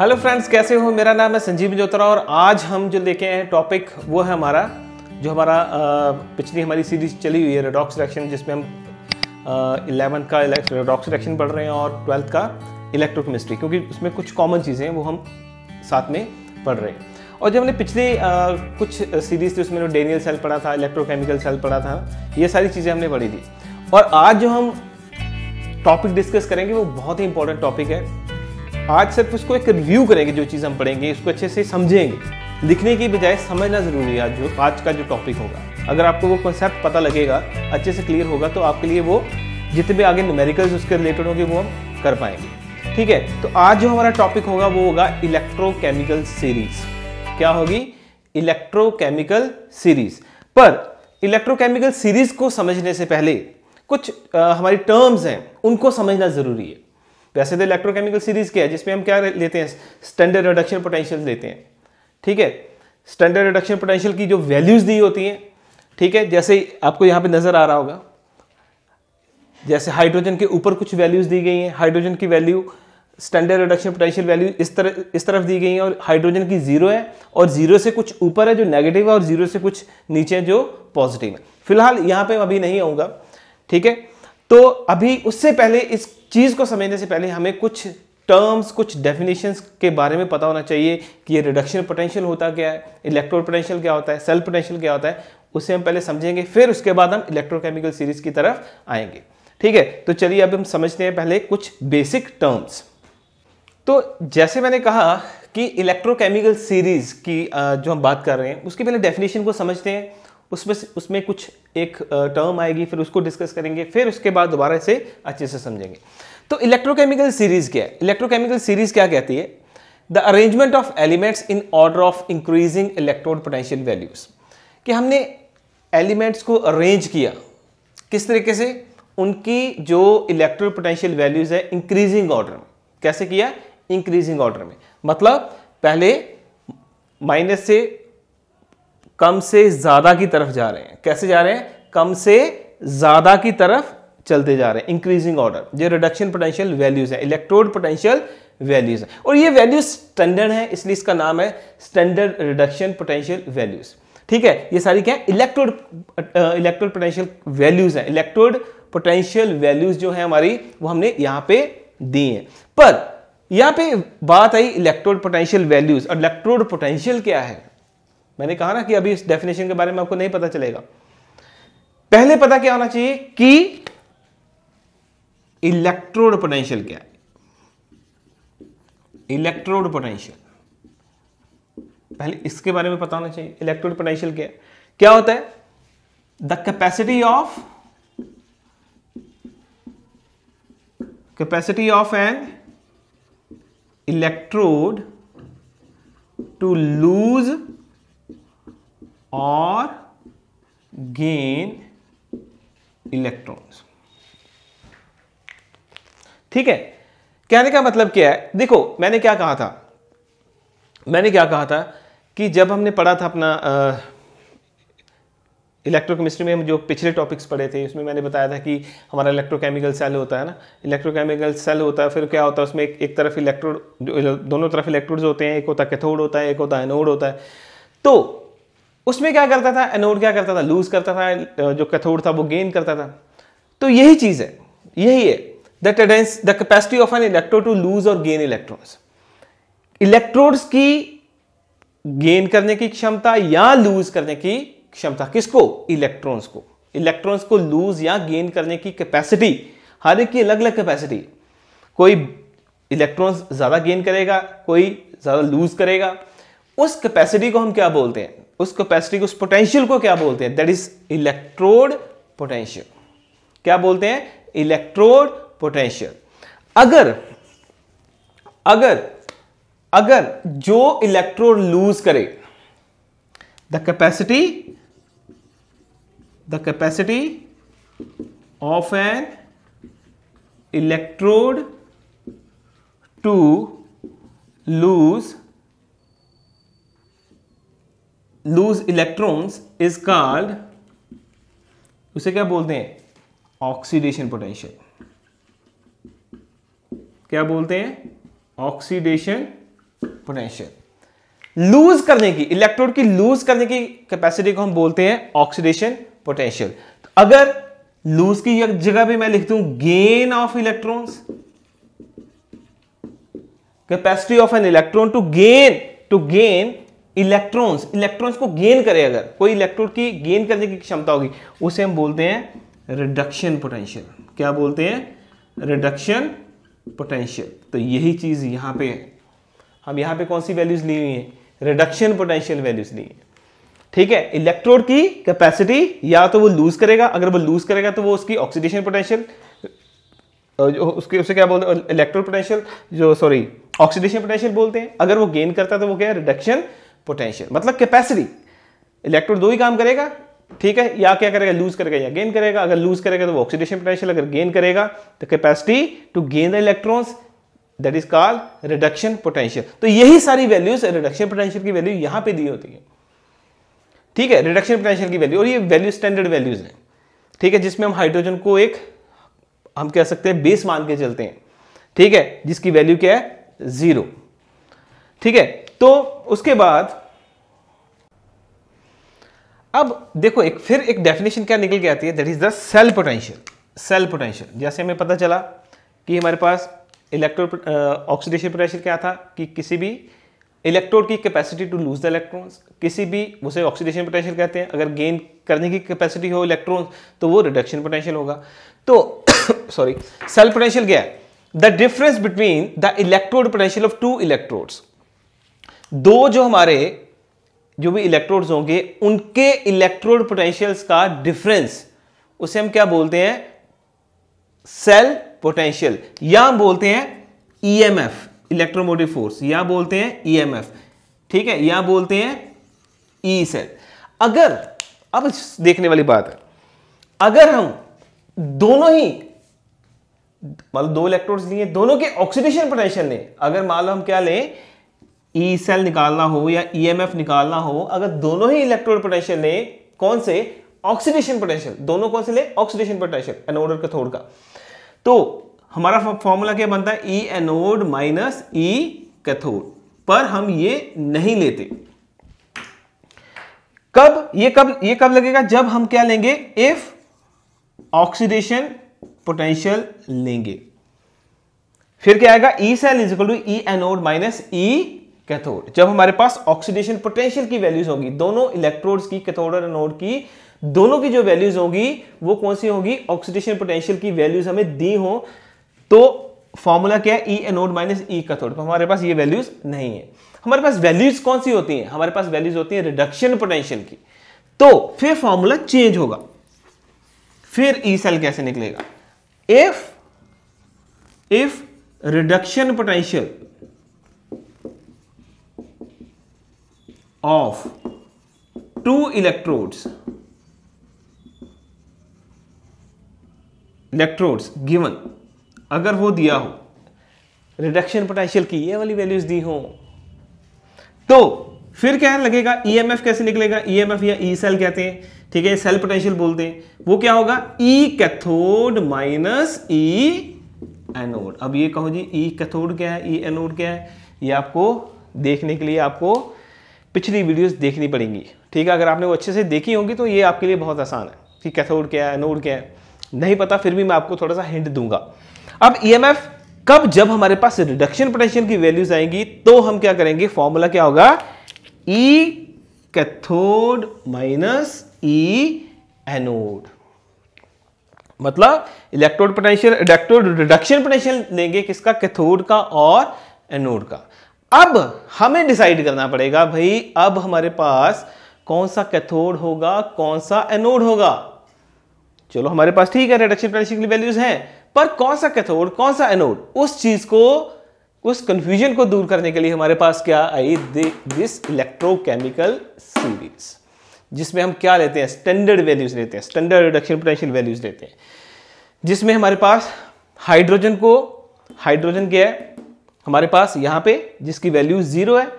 hello friends कैसे हो मेरा नाम है संजीव जोत्रा और आज हम जो लेके आए हैं टॉपिक वो है हमारा जो हमारा पिछली हमारी सीरीज चली हुई है रेडॉक्स रिएक्शन जिसमें हम इलेवंथ का रेडॉक्स रिएक्शन पढ़ रहे हैं और ट्वेल्थ का इलेक्ट्रोकेमिस्ट्री क्योंकि उसमें कुछ कॉमन चीज़ें हैं वो हम साथ में पढ़ रहे हैं और जब हमने पिछले कुछ सीरीज थी उसमें डेनियल सेल पढ़ा था इलेक्ट्रोकेमिकल सेल पढ़ा था ये सारी चीज़ें हमने पढ़ी थी और आज जो हम टॉपिक डिस्कस करेंगे वो बहुत ही इंपॉर्टेंट टॉपिक है आज सिर्फ उसको एक रिव्यू करेंगे जो चीज़ हम पढ़ेंगे उसको अच्छे से समझेंगे लिखने की बजाय समझना ज़रूरी है जो आज का जो टॉपिक होगा अगर आपको वो कॉन्सेप्ट पता लगेगा अच्छे से क्लियर होगा तो आपके लिए वो जितने भी आगे न्यूमेरिकल्स उसके रिलेटेड होंगे वो हम कर पाएंगे ठीक है तो आज जो हमारा टॉपिक होगा वो होगा इलेक्ट्रोकेमिकल सीरीज क्या होगी इलेक्ट्रोकेमिकल सीरीज पर इलेक्ट्रोकेमिकल सीरीज को समझने से पहले कुछ आ, हमारी टर्म्स हैं उनको समझना ज़रूरी है वैसे तो इलेक्ट्रोकेमिकल सीरीज क्या है जिसमें हम क्या लेते हैं स्टैंडर्ड रिडक्शन पोटेंशियल लेते हैं ठीक है स्टैंडर्ड रिडक्शन पोटेंशियल की जो वैल्यूज़ दी होती हैं ठीक है जैसे आपको यहाँ पे नज़र आ रहा होगा जैसे हाइड्रोजन के ऊपर कुछ वैल्यूज़ दी गई हैं हाइड्रोजन की value standard reduction potential value इस तरह इस तरफ दी गई है और हाइड्रोजन की जीरो है और जीरो से कुछ ऊपर है जो नेगेटिव है और जीरो से कुछ नीचे है जो पॉजिटिव है फिलहाल यहाँ पे अभी नहीं आऊँगा ठीक है तो अभी उससे पहले इस चीज़ को समझने से पहले हमें कुछ टर्म्स कुछ डेफिनेशंस के बारे में पता होना चाहिए कि ये रिडक्शन पोटेंशियल होता क्या है इलेक्ट्रोड पोटेंशियल क्या होता है सेल पोटेंशियल क्या होता है उसे हम पहले समझेंगे फिर उसके बाद हम इलेक्ट्रोकेमिकल सीरीज की तरफ आएंगे ठीक है तो चलिए अब हम समझते हैं पहले कुछ बेसिक टर्म्स तो जैसे मैंने कहा कि इलेक्ट्रोकेमिकल सीरीज की जो हम बात कर रहे हैं उसकी पहले डेफिनेशन को समझते हैं उसमें उसमें कुछ एक टर्म आएगी फिर उसको डिस्कस करेंगे फिर उसके बाद दोबारा इसे अच्छे से समझेंगे तो इलेक्ट्रोकेमिकल सीरीज क्या है इलेक्ट्रोकेमिकल सीरीज क्या कहती है the arrangement of elements in order of increasing electrode potential values कि हमने एलिमेंट्स को अरेंज किया किस तरीके से उनकी जो इलेक्ट्रोड पोटेंशियल वैल्यूज है इंक्रीजिंग ऑर्डर में कैसे किया इंक्रीजिंग ऑर्डर में मतलब पहले माइनस से कम से ज़्यादा की तरफ जा रहे हैं कैसे जा रहे हैं कम से ज़्यादा की तरफ चलते जा रहे हैं इंक्रीजिंग ऑर्डर ये रिडक्शन पोटेंशियल वैल्यूज़ है इलेक्ट्रोड पोटेंशियल वैल्यूज़ हैं और ये वैल्यूज स्टैंडर्ड है इसलिए इसका नाम है स्टैंडर्ड रिडक्शन पोटेंशियल वैल्यूज़ ठीक है ये सारी क्या है इलेक्ट्रोड इलेक्ट्रोड पोटेंशियल वैल्यूज़ हैं इलेक्ट्रोड पोटेंशियल वैल्यूज़ जो है हमारी वो हमने यहाँ पे दी हैं पर यहाँ पे बात आई इलेक्ट्रोड पोटेंशियल वैल्यूज़ और इलेक्ट्रोड पोटेंशियल क्या है मैंने कहा ना कि अभी इस डेफिनेशन के बारे में आपको नहीं पता चलेगा पहले पता क्या होना चाहिए कि इलेक्ट्रोड पोटेंशियल क्या है इलेक्ट्रोड पोटेंशियल पहले इसके बारे में पता होना चाहिए इलेक्ट्रोड पोटेंशियल क्या है क्या होता है the capacity of capacity of an electrode to lose और गेन इलेक्ट्रॉन्स ठीक है कहने का मतलब क्या है देखो मैंने क्या कहा था मैंने क्या कहा था कि जब हमने पढ़ा था अपना इलेक्ट्रोकेमिस्ट्री में हम जो पिछले टॉपिक्स पढ़े थे उसमें मैंने बताया था कि हमारा इलेक्ट्रोकेमिकल सेल होता है ना इलेक्ट्रोकेमिकल सेल होता है फिर क्या होता है उसमें एक, एक तरफ इलेक्ट्रोड दोनों तरफ इलेक्ट्रोड्स होते हैं एक होता कैथोड होता है एक होता एनोड होता है तो उसमें क्या करता था एनोड क्या करता था लूज करता था जो कैथोड था वो गेन करता था तो यही चीज है यही है the tendency the capacity of an electrode to lose और गेन इलेक्ट्रॉन्स इलेक्ट्रोड्स की गेन करने की क्षमता या लूज करने की क्षमता किसको इलेक्ट्रॉन्स को इलेक्ट्रॉन्स को लूज या गेन करने की कैपेसिटी हर एक की अलग अलग कैपेसिटी कोई इलेक्ट्रॉन्स ज़्यादा गेन करेगा कोई ज़्यादा लूज करेगा उस कैपेसिटी को हम क्या बोलते हैं उस कैपेसिटी को उस पोटेंशियल को क्या बोलते हैं दैट इज इलेक्ट्रोड पोटेंशियल क्या बोलते हैं इलेक्ट्रोड पोटेंशियल अगर अगर अगर जो इलेक्ट्रोड लूज करे the capacity the capacity of an electrode to lose lose electrons is called उसे क्या बोलते हैं ऑक्सीडेशन पोटेंशियल क्या बोलते हैं ऑक्सीडेशन पोटेंशियल लूज करने की इलेक्ट्रोड की लूज करने की कैपेसिटी को हम बोलते हैं ऑक्सीडेशन पोटेंशियल तो अगर लूज की जगह भी मैं लिख दूं gain of electrons capacity of an electron to gain to gain electrons electrons को गेन करे अगर कोई इलेक्ट्रॉन की गेन करने की क्षमता होगी उसे हम बोलते हैं रिडक्शन पोटेंशियल क्या बोलते हैं रिडक्शन पोटेंशियल तो यही चीज़ यहां पे है हम यहां पे कौन सी वैल्यूज ली हुई है रिडक्शन पोटेंशियल वैल्यूज ली हैं ठीक है इलेक्ट्रोड की कैपेसिटी या तो वो लूज करेगा अगर वो लूज करेगा तो वो उसकी ऑक्सीडेशन पोटेंशियल उसके उसे क्या बोलते हैं इलेक्ट्रोड पोटेंशियल जो सॉरी ऑक्सीडेशन पोटेंशियल बोलते हैं अगर वो गेन करता है तो वो क्या है रिडक्शन पोटेंशियल मतलब कैपेसिटी इलेक्ट्रोड दो ही काम करेगा ठीक है या क्या करेगा लूज करेगा या गेन करेगा अगर लूज करेगा तो वो ऑक्सीडेशन पोटेंशियल अगर गेन करेगा तो capacity to gain the electrons that is call reduction potential तो यही सारी वैल्यूज रिडक्शन पोटेंशियल की वैल्यू यहां पे दी होती है ठीक है रिडक्शन पोटेंशियल की वैल्यू और ये वैल्यू स्टैंडर्ड वैल्यूज हैं ठीक है जिसमें हम हाइड्रोजन को एक हम कह सकते हैं बेस मान के चलते हैं ठीक है जिसकी वैल्यू क्या है जीरो ठीक है तो उसके बाद अब देखो एक फिर एक डेफिनेशन क्या निकल के आती है that is the cell potential cell potential जैसे हमें पता चला कि हमारे पास इलेक्ट्रो ऑक्सीडेशन पोटेंशियल क्या था कि किसी भी इलेक्ट्रोड की capacity to lose the electrons किसी भी उसे ऑक्सीडेशन पोटेंशियल कहते हैं अगर गेन करने की कैपेसिटी हो इलेक्ट्रॉन्स तो वो रिडक्शन पोटेंशियल होगा तो सॉरी सेल पोटेंशियल क्या है the difference between the electrode potential of two electrodes दो जो हमारे जो भी इलेक्ट्रोड्स होंगे उनके इलेक्ट्रोड पोटेंशियल्स का डिफरेंस उसे हम क्या बोलते हैं सेल पोटेंशियल या हम बोलते हैं ईएमएफ इलेक्ट्रोमोटिव फोर्स या बोलते हैं ईएमएफ e ठीक है या बोलते हैं ई e सेल अगर अब देखने वाली बात है अगर हम दोनों ही मतलब दो इलेक्ट्रोड्स लिए दोनों के ऑक्सीडेशन पोटेंशियल लें अगर मान लो हम क्या लें ई e सेल निकालना हो या ई e निकालना हो अगर दोनों ही इलेक्ट्रोड पोटेंशियल ले कौन से ऑक्सीडेशन पोटेंशियल दोनों कौन से ले ऑक्सीडेशन पोटेंशियल एनोड और कैथोड का तो हमारा फॉर्मूला क्या बनता है E anode minus E cathode पर हम ये नहीं लेते कब ये कब ये कब लगेगा जब हम क्या लेंगे इफ ऑक्सीडेशन पोटेंशियल लेंगे फिर क्या आएगा E cell is equal to E anode minus E cathode जब हमारे पास ऑक्सीडेशन पोटेंशियल की वैल्यूज होगी दोनों इलेक्ट्रोड्स की कैथोड और एनोड की दोनों की जो वैल्यूज होगी वो कौन सी होगी ऑक्सीडेशन पोटेंशियल की वैल्यूज हमें दी हो तो फॉर्मूला क्या है E anode minus E cathode तो हमारे पास ये वैल्यूज नहीं है हमारे पास वैल्यूज कौन सी होती हैं हमारे पास वैल्यूज होती हैं रिडक्शन पोटेंशियल की तो फिर फॉर्मूला चेंज होगा फिर ई e सेल कैसे निकलेगा if if reduction potential of two electrodes electrodes given अगर वो दिया हो रिडक्शन पोटेंशियल की ये वाली वैल्यूज दी हो तो फिर क्या लगेगा ईएमएफ e कैसे निकलेगा ईएमएफ e या ई e सेल कहते हैं ठीक है सेल पोटेंशियल बोलते हैं वो क्या होगा E cathode minus E anode अब ये कहो जी ई कैथोड क्या है ई एनोड क्या है ये आपको देखने के लिए आपको पिछली वीडियोस देखनी पड़ेंगी ठीक है अगर आपने वो अच्छे से देखी होंगी तो ये आपके लिए बहुत आसान है कि कैथोड क्या है एनोड क्या है नहीं पता फिर भी मैं आपको थोड़ा सा हिंट दूंगा अब ईएमएफ e कब जब हमारे पास रिडक्शन पोटेंशियल की वैल्यूज आएंगी तो हम क्या करेंगे फॉर्मूला क्या होगा E cathode minus E anode मतलब electrode potential electrode reduction potential लेंगे किसका कैथोड का और एनोड का अब हमें डिसाइड करना पड़ेगा भाई अब हमारे पास कौन सा कैथोड होगा कौन सा एनोड होगा चलो हमारे पास ठीक है रिडक्शन प्राइसिंग वैल्यूज हैं पर कौन सा कैथोड कौन सा एनोड उस चीज को उस कंफ्यूजन को दूर करने के लिए हमारे पास क्या आई दिस इलेक्ट्रोकेमिकल सीरीज जिसमें हम क्या लेते हैं स्टैंडर्ड वैल्यूज लेते हैं स्टैंडर्ड रिडक्शन पोटेंशियल वैल्यूज लेते हैं जिसमें हमारे पास हाइड्रोजन को हाइड्रोजन क्या है हमारे पास यहां पे जिसकी वैल्यू जीरो है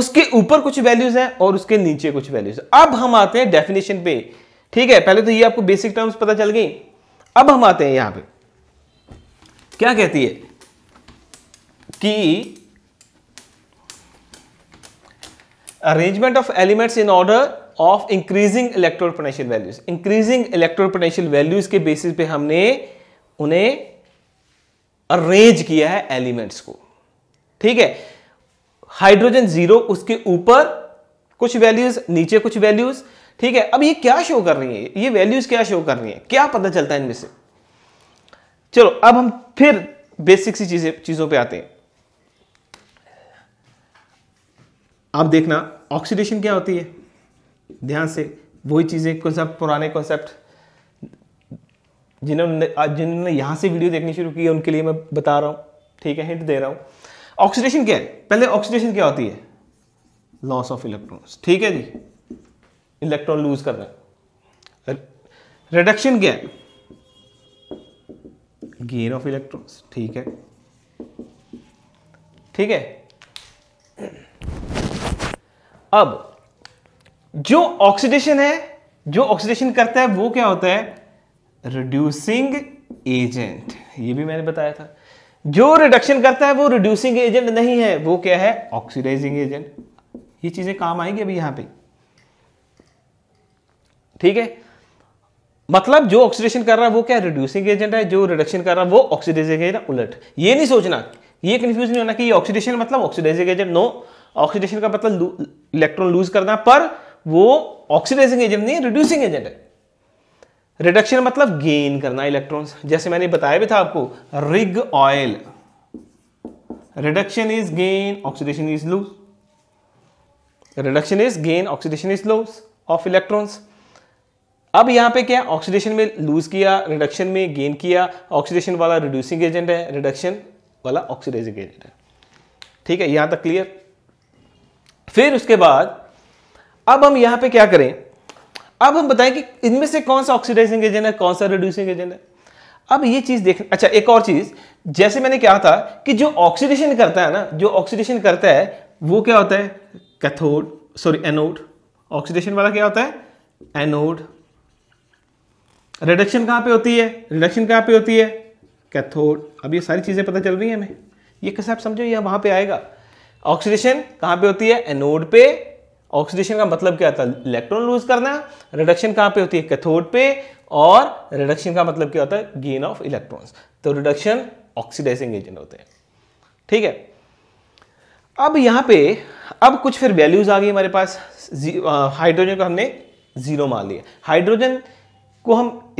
उसके ऊपर कुछ वैल्यूज है और उसके नीचे कुछ वैल्यूज अब हम आते हैं डेफिनेशन पे ठीक है पहले तो ये आपको बेसिक टर्म्स पता चल गई अब हम आते हैं यहां पे क्या कहती है कि arrangement of elements in order of increasing electropotential values increasing electropotential values के बेसिस पे हमने उन्हें अरेंज किया है एलिमेंट्स को ठीक है हाइड्रोजन जीरो उसके ऊपर कुछ वैल्यूज नीचे कुछ वैल्यूज ठीक है अब ये क्या शो कर रही है ये वैल्यूज क्या शो कर रही है क्या पता चलता है इनमें से चलो अब हम फिर बेसिक सी चीजें चीजों पे आते हैं आप देखना ऑक्सीडेशन क्या होती है ध्यान से वही चीज़ें कॉन्सेप्ट पुराने कॉन्सेप्ट जिन्होंने जिन्होंने यहां से वीडियो देखनी शुरू की है उनके लिए मैं बता रहा हूं ठीक है हिंट दे रहा हूं ऑक्सीडेशन क्या है पहले ऑक्सीडेशन क्या होती है लॉस ऑफ इलेक्ट्रॉन्स ठीक है जी इलेक्ट्रॉन लूज कर रहे हैं रिडक्शन क्या है गेन ऑफ इलेक्ट्रॉन्स ठीक है ठीक है अब जो ऑक्सीडेशन है जो ऑक्सीडेशन करता है वो क्या होता है रिड्यूसिंग एजेंट ये भी मैंने बताया था जो रिडक्शन करता है वो रिड्यूसिंग एजेंट नहीं है वो क्या है ऑक्सीडाइजिंग एजेंट ये चीजें काम आएंगी अभी यहां पे ठीक है मतलब जो ऑक्सीडेशन कर रहा है वो क्या रिड्यूसिंग एजेंट है जो रिडक्शन कर रहा है वो ऑक्सीडाइजिंग एजेंट उलट ये नहीं सोचना ये कंफ्यूज नहीं होना कि ऑक्सीडेशन मतलब ऑक्सीडाइजिंग एजेंट नो ऑक्सीडेशन का मतलब इलेक्ट्रॉन लूज करना पर वो ऑक्सीडाइजिंग एजेंट नहीं रिड्यूसिंग एजेंट है रिडक्शन मतलब गेन करना इलेक्ट्रॉन्स जैसे मैंने बताया भी था आपको rig oil reduction is gain oxidation is lose reduction is gain oxidation is lose of electrons अब यहां पे क्या ऑक्सीडेशन में लूज किया रिडक्शन में गेन किया ऑक्सीडेशन वाला रिड्यूसिंग एजेंट है रिडक्शन वाला ऑक्सीडाइजिंग एजेंट है ठीक है यहां तक क्लियर फिर उसके बाद अब हम यहां पे क्या करें अब हम बताएं कि इनमें से कौन सा ऑक्सीडाइजिंग एजेंट है कौन सा रिड्यूसिंग एजेंट है अब ये चीज देख अच्छा एक और चीज जैसे मैंने कहा था कि जो ऑक्सीडेशन करता है ना जो ऑक्सीडेशन करता है वो क्या होता है कैथोड सॉरी एनोड ऑक्सीडेशन वाला क्या होता है एनोड रिडक्शन कहां पे होती है रिडक्शन कहां पे होती है कैथोड अब ये सारी चीजें पता चल रही है हमें ये कैसे आप समझो ये वहां पे आएगा ऑक्सीडेशन कहां पे होती है एनोड पे ऑक्सीडेशन का मतलब क्या होता है इलेक्ट्रॉन लूज करना रिडक्शन कहाँ पे होती है कैथोड पे और रिडक्शन का मतलब क्या होता है गेन ऑफ इलेक्ट्रॉन्स तो रिडक्शन ऑक्सीडाइजिंग एजेंट होते हैं ठीक है अब यहाँ पे अब कुछ फिर वैल्यूज आ गई हमारे पास हाइड्रोजन को हमने जीरो मान लिया हाइड्रोजन को हम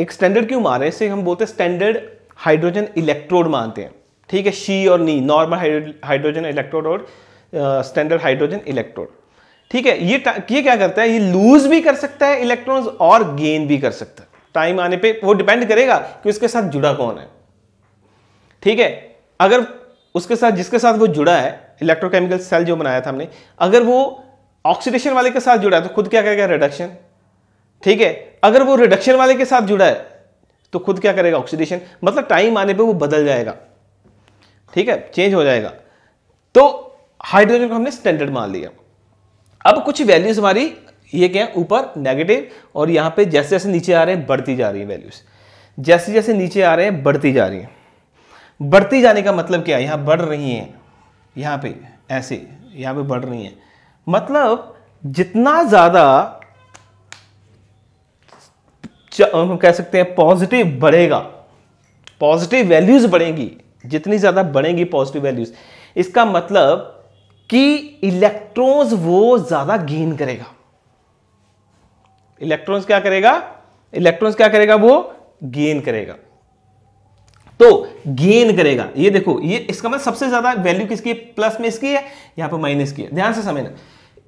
एक स्टैंडर्ड क्यों मारे इसे हम बोलते हैं स्टैंडर्ड हाइड्रोजन इलेक्ट्रोड मानते हैं ठीक है शी और नी नॉर्मल हाइड्रोजन इलेक्ट्रोड और स्टैंडर्ड हाइड्रोजन इलेक्ट्रोड ठीक है ये ये क्या करता है ये लूज भी कर सकता है इलेक्ट्रॉन्स और गेन भी कर सकता है टाइम आने पे वो डिपेंड करेगा कि उसके साथ जुड़ा कौन है ठीक है अगर उसके साथ जिसके साथ वो जुड़ा है इलेक्ट्रोकेमिकल सेल जो बनाया था हमने अगर वो ऑक्सीडेशन वाले के साथ जुड़ा है तो खुद क्या करेगा रिडक्शन ठीक है अगर वो रिडक्शन वाले के साथ जुड़ा है तो खुद क्या करेगा ऑक्सीडेशन मतलब टाइम आने पे वो बदल जाएगा ठीक है चेंज हो जाएगा तो हाइड्रोजन को हमने स्टैंडर्ड मान लिया अब कुछ वैल्यूज हमारी ये क्या है ऊपर नेगेटिव और यहां पे जैसे जैसे नीचे आ रहे हैं बढ़ती जा रही है वैल्यूज जैसे जैसे नीचे आ रहे हैं बढ़ती जा रही है बढ़ती जाने का मतलब क्या है यहां बढ़ रही हैं यहां पे ऐसे यहां पे बढ़ रही हैं मतलब जितना ज़्यादा हम कह सकते हैं पॉजिटिव बढ़ेगा पॉजिटिव वैल्यूज़ बढ़ेंगी जितनी ज़्यादा बढ़ेंगी पॉजिटिव वैल्यूज़ इसका मतलब कि इलेक्ट्रॉन्स वो ज्यादा गेन करेगा इलेक्ट्रॉन्स क्या करेगा इलेक्ट्रॉन्स क्या करेगा वो गेन करेगा तो गेन करेगा ये देखो ये इसका मतलब सबसे ज्यादा वैल्यू किसकी है प्लस में इसकी है यहां पर माइनस की है ध्यान से समझना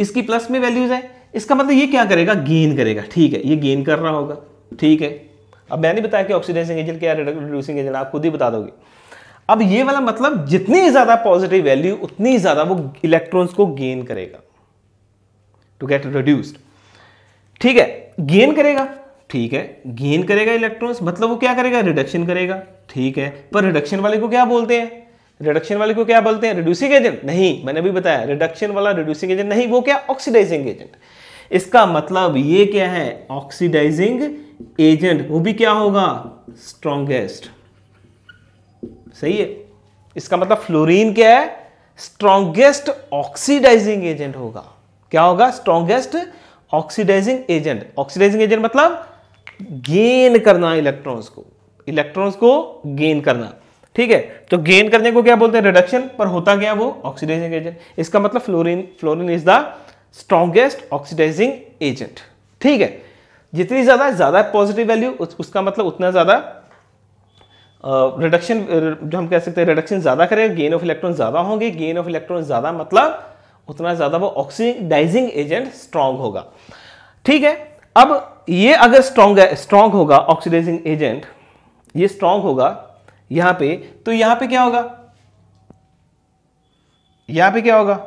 इसकी प्लस में वैल्यूज है इसका मतलब ये क्या करेगा गेन करेगा ठीक है ये गेन कर रहा होगा ठीक है अब मैंने बताया कि ऑक्सीडेंसिंग एजेंट क्या रिड्यूसिंग एजेंट आप खुद ही बता दोगे अब ये वाला मतलब जितनी ज़्यादा पॉजिटिव वैल्यू उतनी ज़्यादा वो इलेक्ट्रॉन्स को गेन करेगा टू गेट रिड्यूस्ड ठीक है गेन करेगा ठीक है गेन करेगा इलेक्ट्रॉन्स मतलब वो क्या करेगा रिडक्शन करेगा ठीक है पर रिडक्शन वाले को क्या बोलते हैं रिडक्शन वाले को क्या बोलते हैं रिड्यूसिंग एजेंट नहीं मैंने अभी बताया रिडक्शन वाला रिड्यूसिंग एजेंट नहीं वो क्या ऑक्सीडाइजिंग एजेंट इसका मतलब ये क्या है ऑक्सीडाइजिंग एजेंट वो भी क्या होगा स्ट्रॉन्गेस्ट सही है इसका मतलब फ्लोरीन क्या है स्ट्रॉन्गेस्ट ऑक्सीडाइजिंग एजेंट होगा क्या होगा strongest oxidising agent oxidising agent मतलब गेन करना इलेक्ट्रॉन्स को इलेक्ट्रॉन्स को गेन करना ठीक है तो गेन करने को क्या बोलते हैं रिडक्शन पर होता क्या वो ऑक्सीडाइजिंग एजेंट इसका मतलब fluorine fluorine is the strongest oxidising agent ठीक है जितनी ज़्यादा ज़्यादा पॉजिटिव वैल्यू उसका मतलब उतना ज़्यादा रिडक्शन uh, जो हम कह सकते हैं रिडक्शन ज़्यादा करेगा गेन ऑफ इलेक्ट्रॉन ज़्यादा होंगे गेन ऑफ इलेक्ट्रॉन ज़्यादा मतलब उतना ज़्यादा वो ऑक्सीडाइजिंग एजेंट स्ट्रांग होगा ठीक है अब ये अगर स्ट्रांग स्ट्रांग होगा ऑक्सीडाइजिंग एजेंट ये स्ट्रांग होगा यहाँ पे तो यहाँ पे क्या होगा यहाँ पे क्या होगा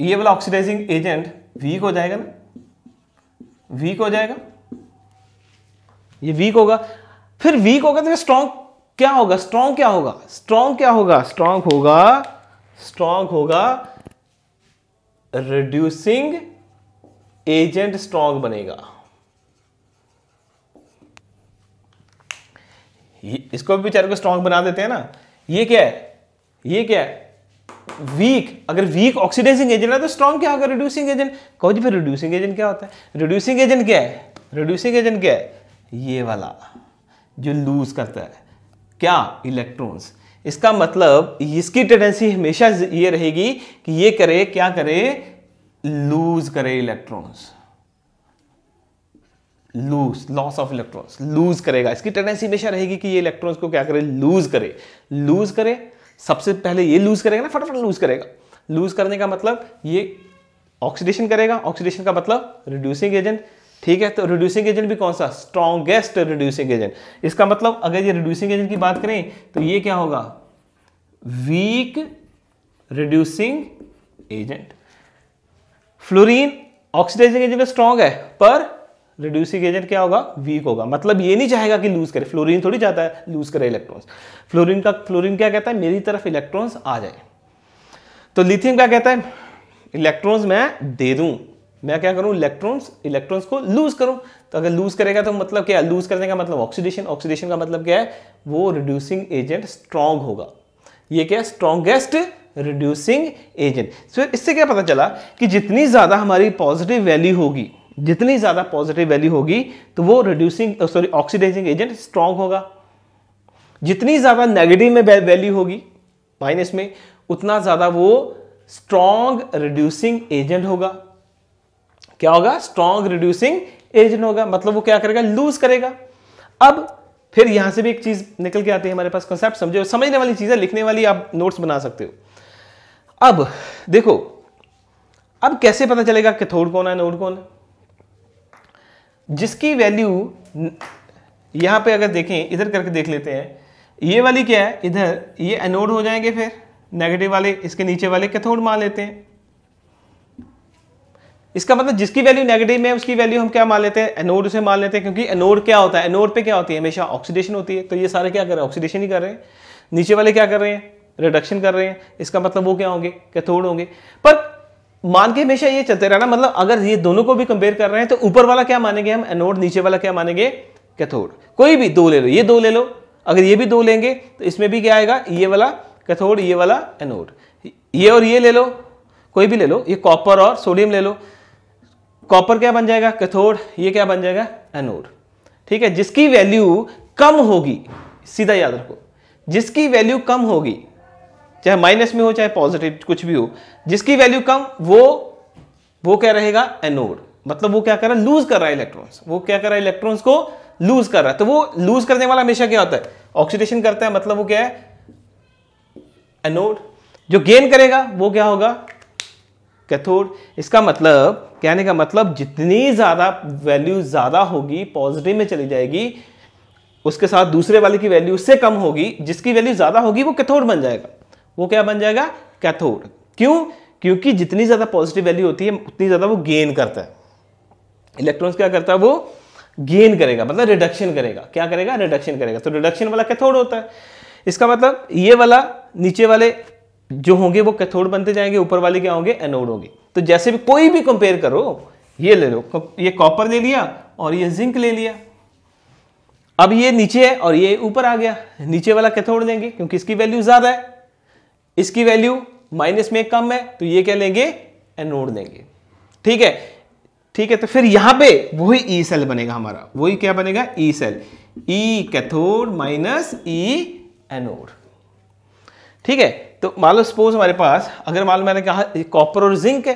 ये वाला ऑक्सीडाइजिंग एजेंट वीक हो जाएगा ना वीक हो जाएगा ये वीक होगा फिर वीक होगा तो स्ट्रांग क्या होगा स्ट्रॉन्ग क्या होगा स्ट्रॉन्ग क्या होगा स्ट्रॉन्ग होगा स्ट्रॉन्ग होगा रिड्यूसिंग एजेंट स्ट्रॉन्ग बनेगा इसको भी बेचारे को स्ट्रॉन्ग बना देते हैं ना ये क्या है ये क्या है वीक अगर वीक ऑक्सीडाइजिंग एजेंट है तो स्ट्रॉन्ग क्या होगा रिड्यूसिंग एजेंट कहो जी फिर रिड्यूसिंग एजेंट क्या होता है रिड्यूसिंग एजेंट क्या है रिड्यूसिंग एजेंट क्या है ये वाला जो लूज करता है क्या इलेक्ट्रॉन्स इसका मतलब इसकी टेंडेंसी हमेशा ये रहेगी कि ये करे क्या करे लूज करे electrons lose loss of electrons lose करेगा इसकी टेंडेंसी हमेशा रहेगी कि ये इलेक्ट्रॉन्स को क्या करे लूज करे लूज करे सबसे पहले ये लूज करेगा ना फटाफट लूज करेगा लूज करने का मतलब ये ऑक्सीडेशन करेगा ऑक्सीडेशन का मतलब रिड्यूसिंग एजेंट ठीक है तो रिड्यूसिंग एजेंट भी कौन सा स्ट्रॉन्गेस्ट रिड्यूसिंग एजेंट इसका मतलब अगर ये रिड्यूसिंग एजेंट की बात करें तो ये क्या होगा weak reducing agent fluorine oxidising agent strong है पर रिड्यूसिंग एजेंट क्या होगा वीक होगा मतलब ये नहीं चाहेगा कि लूज करे फ्लोरीन थोड़ी जाता है लूज करे इलेक्ट्रॉन्स फ्लोरीन का फ्लोरीन क्या कहता है मेरी तरफ इलेक्ट्रॉन्स आ जाए तो लिथियम क्या कहता है इलेक्ट्रॉन्स मैं दे दूं मैं क्या करूं इलेक्ट्रॉन्स इलेक्ट्रॉन्स को लूज करूं तो अगर लूज करेगा तो मतलब क्या लूज करने का मतलब ऑक्सीडेशन ऑक्सीडेशन का मतलब क्या है वो रिड्यूसिंग एजेंट स्ट्रांग होगा ये क्या स्ट्रांगेस्ट रिड्यूसिंग एजेंट फिर इससे क्या पता चला कि जितनी ज़्यादा हमारी पॉजिटिव वैल्यू होगी जितनी ज़्यादा पॉजिटिव वैल्यू होगी तो वो reducing sorry oxidising agent strong होगा जितनी ज़्यादा नेगेटिव में वैल्यू होगी माइनस में उतना ज़्यादा वो स्ट्रांग रिड्यूसिंग एजेंट होगा क्या होगा स्ट्रॉन्ग रिड्यूसिंग एजेंट होगा मतलब वो क्या करेगा लूज करेगा अब फिर यहां से भी एक चीज निकल के आती है हमारे पास कंसेप्ट समझो समझने वाली चीज है लिखने वाली आप नोट्स बना सकते हो अब देखो अब कैसे पता चलेगा थोड़ कौन है नोड कौन है जिसकी वैल्यू यहां पे अगर देखें इधर करके देख लेते हैं ये वाली क्या है इधर ये एनोड हो जाएंगे फिर नेगेटिव वाले इसके नीचे वाले कैथोड मान लेते हैं इसका मतलब जिसकी वैल्यू नेगेटिव में उसकी वैल्यू हम क्या मान लेते हैं एनोड उसे मान लेते हैं क्योंकि एनोड क्या होता है एनोड पे क्या होती है हमेशा ऑक्सीडेशन होती है तो ये सारे क्या कर रहे हैं ऑक्सीडेशन ही कर रहे हैं नीचे वाले क्या कर रहे हैं रिडक्शन कर रहे हैं इसका मतलब वो क्या होंगे कैथोड होंगे पर मान के हमेशा ये चलते रहना मतलब अगर ये दोनों को भी कंपेयर कर रहे हैं तो ऊपर वाला क्या मानेंगे हम एनोड नीचे वाला क्या मानेंगे कैथोड कोई भी दो ले लो ये दो ले लो अगर ये भी दो लेंगे तो इसमें भी क्या आएगा ये वाला कैथोड ये वाला एनोड ये और ये ले लो कोई भी ले लो ये कॉपर और सोडियम ले लो कॉपर क्या बन जाएगा कैथोड ये क्या बन जाएगा एनोड ठीक है जिसकी वैल्यू कम होगी सीधा याद रखो जिसकी वैल्यू कम होगी चाहे माइनस में हो चाहे पॉजिटिव कुछ भी हो जिसकी वैल्यू कम वो वो क्या रहेगा एनोड मतलब वो क्या कर रहा है लूज कर रहा है इलेक्ट्रॉन्स वो क्या कर रहा है इलेक्ट्रॉन्स को लूज कर रहा है तो वो लूज करने वाला हमेशा क्या होता है ऑक्सीडेशन करता है मतलब वो क्या है एनोड जो गेन करेगा वो क्या होगा कैथोड इसका मतलब कहने का मतलब जितनी ज़्यादा वैल्यू ज़्यादा होगी पॉजिटिव में चली जाएगी उसके साथ दूसरे वाले की वैल्यू उससे कम होगी जिसकी वैल्यू ज़्यादा होगी वो कैथोड बन जाएगा वो क्या बन जाएगा कैथोड क्यों क्योंकि जितनी ज़्यादा पॉजिटिव वैल्यू होती है उतनी ज़्यादा वो गेन करता है इलेक्ट्रॉन्स क्या करता है वो गेन करेगा मतलब रिडक्शन करेगा क्या करेगा रिडक्शन करेगा तो रिडक्शन वाला कैथोड होता है इसका मतलब ये वाला नीचे वाले जो होंगे वो कैथोड बनते जाएंगे ऊपर वाले क्या होंगे एनोड होंगे तो जैसे भी कोई भी कंपेयर करो ये ले लो ये कॉपर ले लिया और ये जिंक ले लिया अब ये नीचे है और ये ऊपर आ गया नीचे वाला कैथोड लेंगे क्योंकि इसकी वैल्यू ज़्यादा है इसकी वैल्यू माइनस में कम है तो ये क्या लेंगे एनोड लेंगे ठीक है ठीक है तो फिर यहां पे वही ई e सेल बनेगा हमारा वही क्या बनेगा E cell E cathode minus E anode ठीक है तो मान लो सपोज हमारे पास अगर मान लो मैंने कहा कॉपर और जिंक है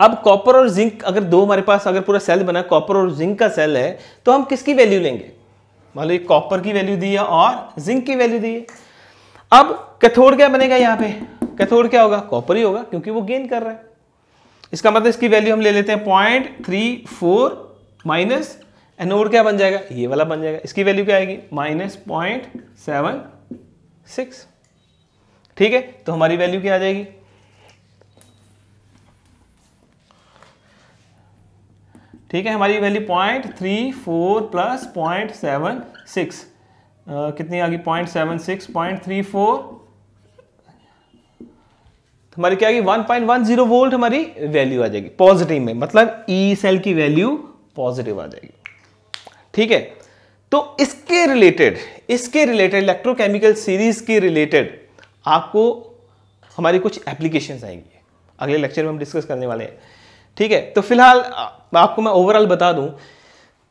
अब कॉपर और जिंक अगर दो हमारे पास अगर पूरा सेल बना कॉपर और जिंक का सेल है तो हम किसकी वैल्यू लेंगे मान लो ये कॉपर की वैल्यू दी है और जिंक की वैल्यू दी है अब कैथोड क्या बनेगा यहाँ पे कैथोड क्या होगा कॉपर ही होगा क्योंकि वो गेन कर रहा है इसका मतलब इसकी वैल्यू हम ले लेते हैं point three four minus anode क्या बन जाएगा ये वाला बन जाएगा इसकी वैल्यू क्या आएगी माइनस पॉइंट सेवन सिक्स ठीक है तो हमारी वैल्यू क्या आ जाएगी ठीक है हमारी value point three four plus point seven six कितनी आ गई point seven six point three four हमारी क्या आ गई one point one zero volt हमारी वैल्यू आ जाएगी पॉजिटिव में मतलब ई e सेल की वैल्यू पॉजिटिव आ जाएगी ठीक है तो इसके रिलेटेड इसके रिलेटेड इलेक्ट्रोकेमिकल सीरीज के रिलेटेड आपको हमारी कुछ एप्लीकेशन आएंगी अगले लेक्चर में हम डिस्कस करने वाले हैं ठीक है तो फिलहाल आपको मैं ओवरऑल बता दूं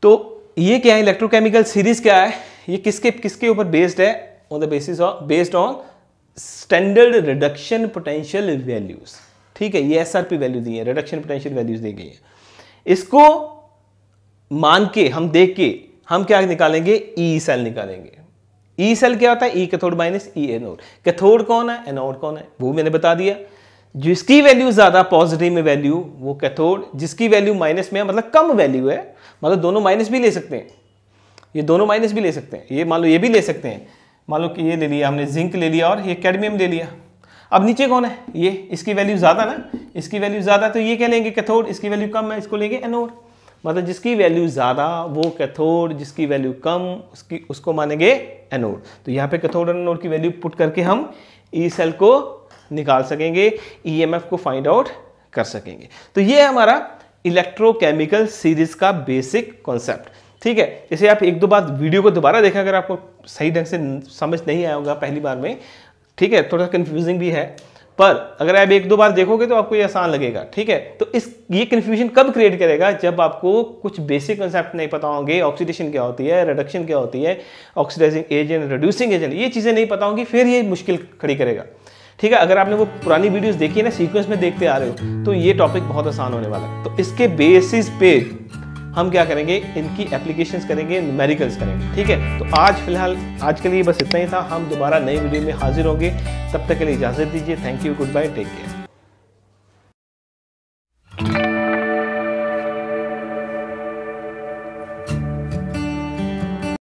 तो ये क्या है इलेक्ट्रोकेमिकल सीरीज क्या है ये किसके किसके ऊपर बेस्ड है on the basis of based on standard reduction potential values ठीक है ये एस आर पी वैल्यू दी है रिडक्शन पोटेंशियल वैल्यूज दी गई है इसको मान के हम देख के हम क्या निकालेंगे ई e सेल निकालेंगे ई e सेल क्या होता है E cathode minus E anode cathode कौन है एनोड कौन है वो मैंने बता दिया जिसकी वैल्यू ज़्यादा पॉजिटिव में वैल्यू वो कैथोड जिसकी वैल्यू माइनस में है मतलब कम वैल्यू है मतलब दोनों माइनस भी ले सकते हैं ये दोनों माइनस भी ले सकते हैं ये मान लो ये भी ले सकते हैं मान लो कि ये ले लिया हमने जिंक ले लिया और ये कैडमियम ले लिया अब नीचे कौन है ये इसकी वैल्यू ज़्यादा ना इसकी वैल्यू ज़्यादा तो ये कह लेंगे कैथोड इसकी वैल्यू कम है इसको लेंगे एनोड मतलब जिसकी वैल्यू ज़्यादा वो कैथोड जिसकी वैल्यू कम उसकी उसको मानेंगे एनोड तो यहाँ पे कैथोड और एनोड की वैल्यू पुट करके हम ई e सेल को निकाल सकेंगे ईएमएफ e को फाइंड आउट कर सकेंगे तो ये है हमारा इलेक्ट्रोकेमिकल सीरीज का बेसिक कॉन्सेप्ट ठीक है इसे आप एक दो बार वीडियो को दोबारा देखें अगर आपको सही ढंग से समझ नहीं आया होगा पहली बार में ठीक है थोड़ा कन्फ्यूजिंग भी है पर अगर आप एक दो बार देखोगे तो आपको ये आसान लगेगा ठीक है तो इस ये कन्फ्यूजन कब क्रिएट करेगा जब आपको कुछ बेसिक कंसेप्ट नहीं पता होंगे ऑक्सीडेशन क्या होती है रिडक्शन क्या होती है ऑक्सीडाइजिंग एजेंट रिड्यूसिंग एजेंट ये चीज़ें नहीं पता होंगी फिर ये मुश्किल खड़ी करेगा ठीक है अगर आपने वो पुरानी वीडियोज देखी है ना सीक्वेंस में देखते आ रहे हो तो ये टॉपिक बहुत आसान होने वाला है तो इसके बेसिस पे हम क्या करेंगे इनकी एप्लीकेशन करेंगे मेरिकल्स करेंगे ठीक है तो आज फिलहाल आज के लिए बस इतना ही था हम दोबारा नई वीडियो में हाजिर होंगे तब तक के लिए इजाज़त दीजिए thank you good bye take care